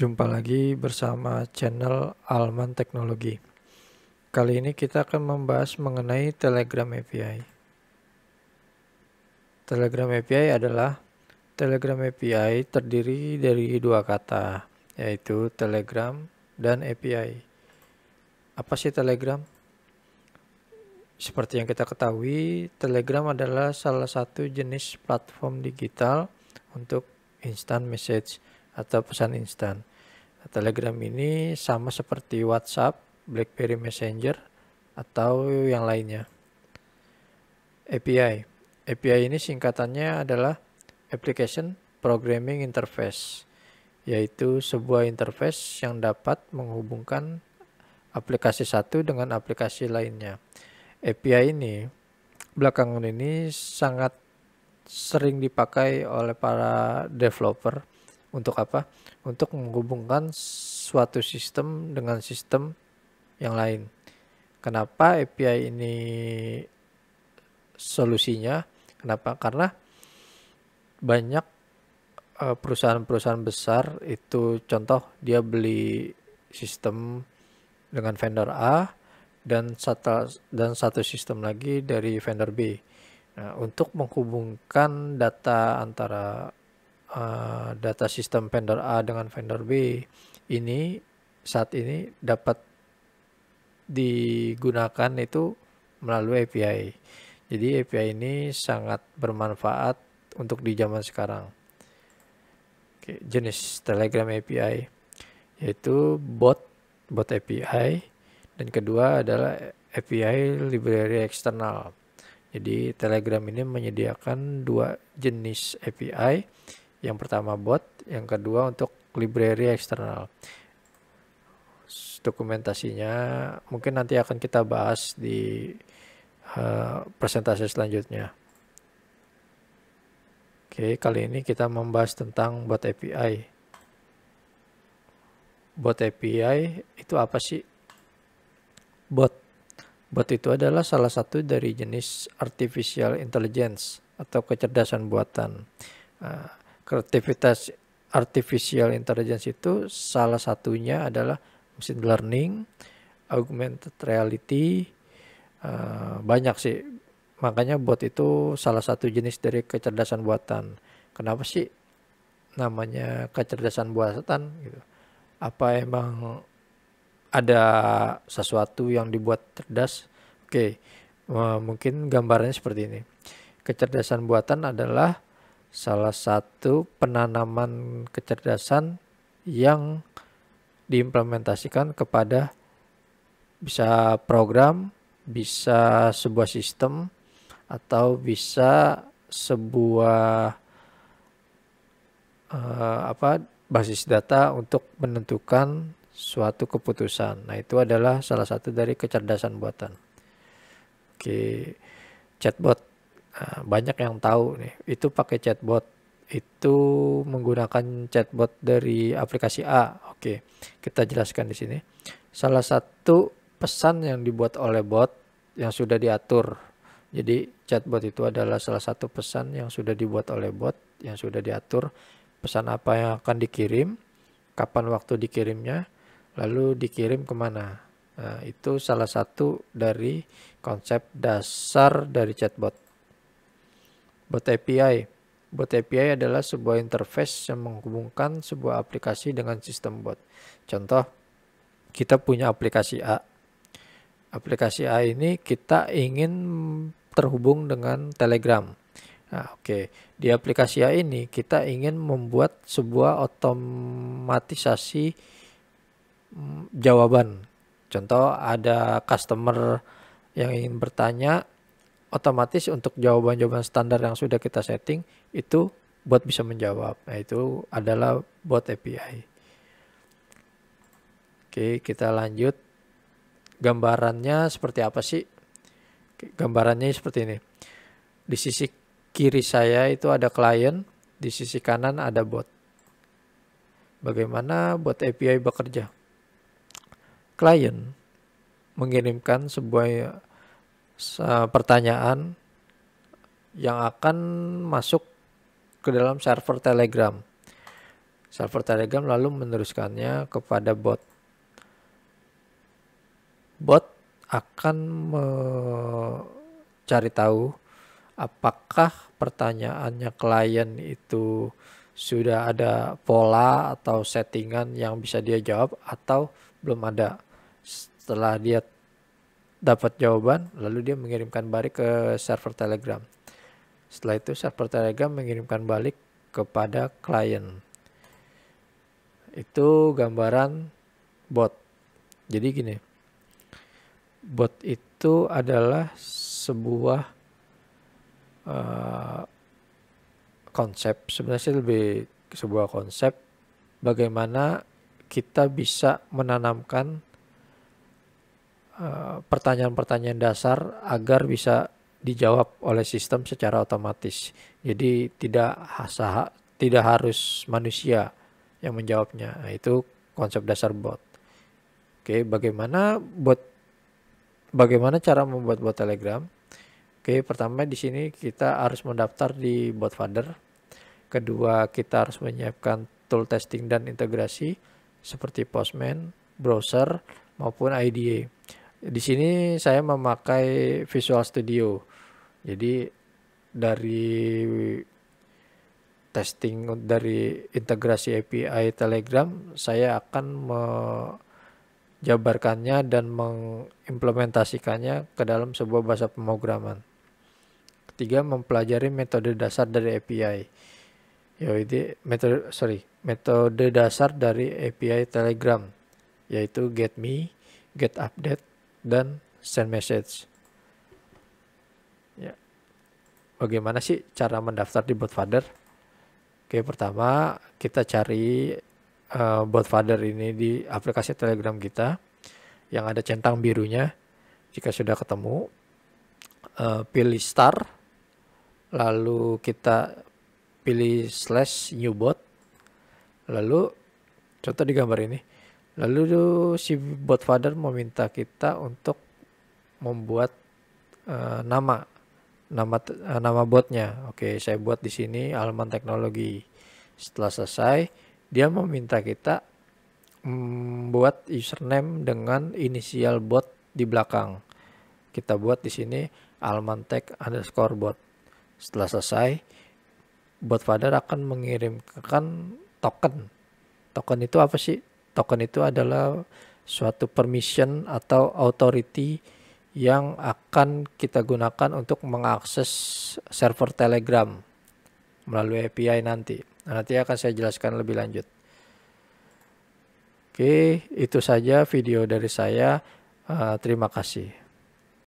Jumpa lagi bersama channel Alman Teknologi. Kali ini kita akan membahas mengenai Telegram API. Telegram API adalah Telegram API terdiri dari dua kata, yaitu Telegram dan API. Apa sih Telegram? Seperti yang kita ketahui, Telegram adalah salah satu jenis platform digital untuk instant message atau pesan instan Telegram ini sama seperti WhatsApp, BlackBerry Messenger, atau yang lainnya. API. API ini singkatannya adalah Application Programming Interface, yaitu sebuah interface yang dapat menghubungkan aplikasi satu dengan aplikasi lainnya. API ini belakangan ini sangat sering dipakai oleh para developer untuk apa? Untuk menghubungkan suatu sistem dengan sistem yang lain. Kenapa API ini solusinya? Kenapa? Karena banyak e, perusahaan-perusahaan besar itu contoh dia beli sistem dengan vendor A dan satu dan satu sistem lagi dari vendor B. Nah, untuk menghubungkan data antara uh, data sistem vendor A dengan vendor B ini saat ini dapat digunakan itu melalui API. Jadi API ini sangat bermanfaat untuk di zaman sekarang. Oke, jenis Telegram API yaitu bot bot API dan kedua adalah API library eksternal. Jadi Telegram ini menyediakan dua jenis API yang pertama bot, yang kedua untuk library eksternal. Dokumentasinya mungkin nanti akan kita bahas di uh, presentasi selanjutnya. Oke, kali ini kita membahas tentang bot API. Bot API itu apa sih? Bot. Bot itu adalah salah satu dari jenis artificial intelligence atau kecerdasan buatan. Uh, kreativitas artificial intelligence itu salah satunya adalah machine learning, augmented reality, uh, banyak sih. Makanya bot itu salah satu jenis dari kecerdasan buatan. Kenapa sih namanya kecerdasan buatan gitu? Apa emang ada sesuatu yang dibuat cerdas? Oke, okay. uh, eh, mungkin gambarnya seperti ini. Kecerdasan buatan adalah salah satu penanaman kecerdasan yang diimplementasikan kepada bisa program, bisa sebuah sistem, atau bisa sebuah uh, apa basis data untuk menentukan suatu keputusan. Nah, itu adalah salah satu dari kecerdasan buatan. Oke, chatbot Ah, banyak yang tahu nih, itu pakai chatbot. Itu menggunakan chatbot dari aplikasi A. Oke, kita jelaskan di sini. Salah satu pesan yang dibuat oleh bot yang sudah diatur. Jadi chatbot itu adalah salah satu pesan yang sudah dibuat oleh bot yang sudah diatur. Pesan apa yang akan dikirim, kapan waktu dikirimnya, lalu dikirim kemana. Nah, itu salah satu dari konsep dasar dari chatbot. Bot API. Bot API adalah sebuah interface yang menghubungkan sebuah aplikasi dengan sistem bot. Contoh, kita punya aplikasi A. Aplikasi A ini kita ingin terhubung dengan Telegram. Nah, oke. Okay. Di aplikasi A ini kita ingin membuat sebuah otomatisasi mm, jawaban. Contoh ada customer yang ingin bertanya otomatis untuk jawaban-jawaban standar yang sudah kita setting itu bot bisa menjawab. Nah, itu adalah bot API. Oke, kita lanjut. Gambarannya seperti apa sih? gambarannya seperti ini. Di sisi kiri saya itu ada klien, di sisi kanan ada bot. Bagaimana bot API bekerja? Klien mengirimkan sebuah pertanyaan yang akan masuk ke dalam server Telegram. Server Telegram lalu meneruskannya kepada bot. Bot akan mencari tahu apakah pertanyaannya klien itu sudah ada pola atau settingan yang bisa dia jawab atau belum ada. Setelah dia dapat jawaban, lalu dia mengirimkan balik ke server Telegram. Setelah itu server Telegram mengirimkan balik kepada klien. Itu gambaran bot. Jadi gini, bot itu adalah sebuah uh, konsep. Sebenarnya lebih sebuah konsep bagaimana kita bisa menanamkan Eh, pertanyaan-pertanyaan dasar agar bisa dijawab oleh sistem secara otomatis. Jadi tidak sah, tidak harus manusia yang menjawabnya. Nah, itu konsep dasar bot. Oke, bagaimana bot bagaimana cara membuat bot Telegram? Oke, pertama di sini kita harus mendaftar di Botfather. Kedua, kita harus menyiapkan tool testing dan integrasi seperti Postman, browser maupun IDE. Di sini saya memakai Visual Studio. Jadi dari testing dari integrasi API Telegram, saya akan menjabarkannya dan mengimplementasikannya ke dalam sebuah bahasa pemrograman. Ketiga, mempelajari metode dasar dari API. Yaitu metode sorry, metode dasar dari API Telegram yaitu get me get update dan send message. Ya. Bagaimana sih cara mendaftar di Botfather? Oke, pertama kita cari uh, eh, BotFather ini di aplikasi Telegram kita yang ada centang birunya. Jika sudah ketemu, uh, pilih star, lalu kita pilih slash new bot, lalu contoh di gambar ini Lalu si bot father meminta kita untuk membuat uh, nama nama uh, nama botnya. Oke, saya buat di sini Alman Teknologi. Setelah selesai, dia meminta kita membuat username dengan inisial bot di belakang. Kita buat di sini almantek underscore bot. Setelah selesai, bot father akan mengirimkan token. Token itu apa sih? token itu adalah suatu permission atau authority yang akan kita gunakan untuk mengakses server Telegram melalui API nanti. Nah, nanti akan saya jelaskan lebih lanjut. Oke, itu saja video dari saya. Uh, terima kasih.